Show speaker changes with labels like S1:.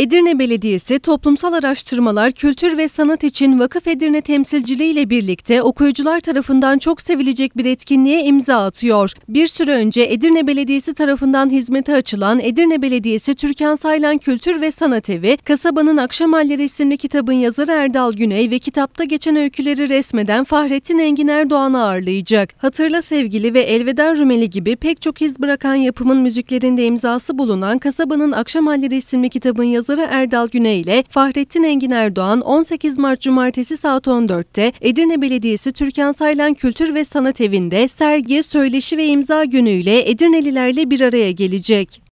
S1: Edirne Belediyesi Toplumsal Araştırmalar Kültür ve Sanat için Vakıf Edirne temsilciliği ile birlikte okuyucular tarafından çok sevilecek bir etkinliğe imza atıyor. Bir süre önce Edirne Belediyesi tarafından hizmete açılan Edirne Belediyesi Türkan Saylan Kültür ve Sanat Evi, Kasabanın Akşam isimli kitabın yazarı Erdal Güney ve kitapta geçen öyküleri resmeden Fahrettin Engin Erdoğan'ı ağırlayacak. Hatırla Sevgili ve Elveda Rumeli gibi pek çok iz bırakan yapımın müziklerinde imzası bulunan Kasabanın Akşam isimli kitabın yazarı yazarı Erdal Güney ile Fahrettin Engin Erdoğan 18 Mart Cumartesi saat 14'te Edirne Belediyesi Türkan Saylan Kültür ve Sanat Evi'nde sergi, söyleşi ve imza günüyle Edirnelilerle bir araya gelecek.